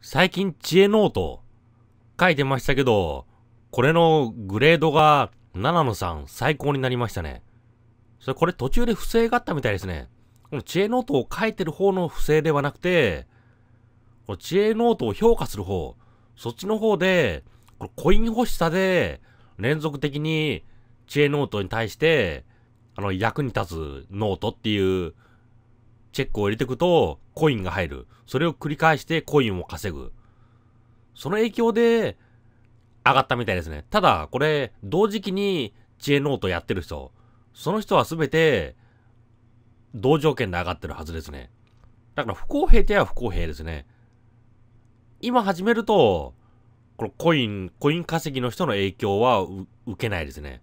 最近知恵ノート書いてましたけど、これのグレードが7の3最高になりましたね。それこれ途中で不正があったみたいですね。この知恵ノートを書いてる方の不正ではなくて、この知恵ノートを評価する方、そっちの方で、これコイン欲しさで連続的に知恵ノートに対して、あの役に立つノートっていうチェックを入れていくと、コインが入る。それを繰り返してコインを稼ぐ。その影響で、上がったみたいですね。ただ、これ、同時期に知恵ノートやってる人、その人は全て、同条件で上がってるはずですね。だから不公平では不公平ですね。今始めると、このコイン、コイン稼ぎの人の影響は受けないですね。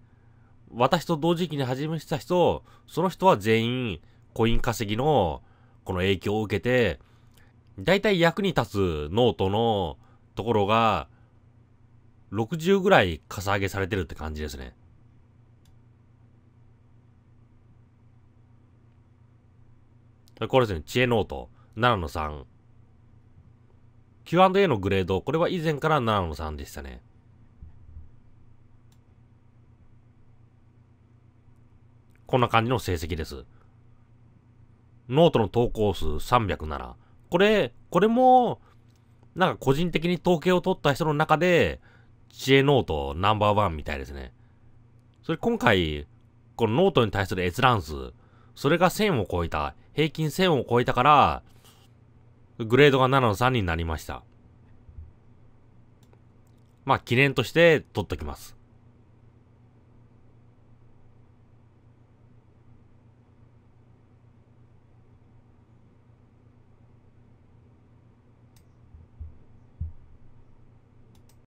私と同時期に始めた人、その人は全員コイン稼ぎのこの影響を受けて、だいたい役に立つノートのところが、60ぐらいかさ上げされてるって感じですね。これですね、知恵ノート、7の3。Q&A のグレード、これは以前から7の3でしたね。こんな感じの成績です。ノートの投稿数307。これ、これも、なんか個人的に統計を取った人の中で、知恵ノートナンバーワンみたいですね。それ今回、このノートに対する閲覧数、それが1000を超えた、平均1000を超えたから、グレードが7の3になりました。まあ記念として取っときます。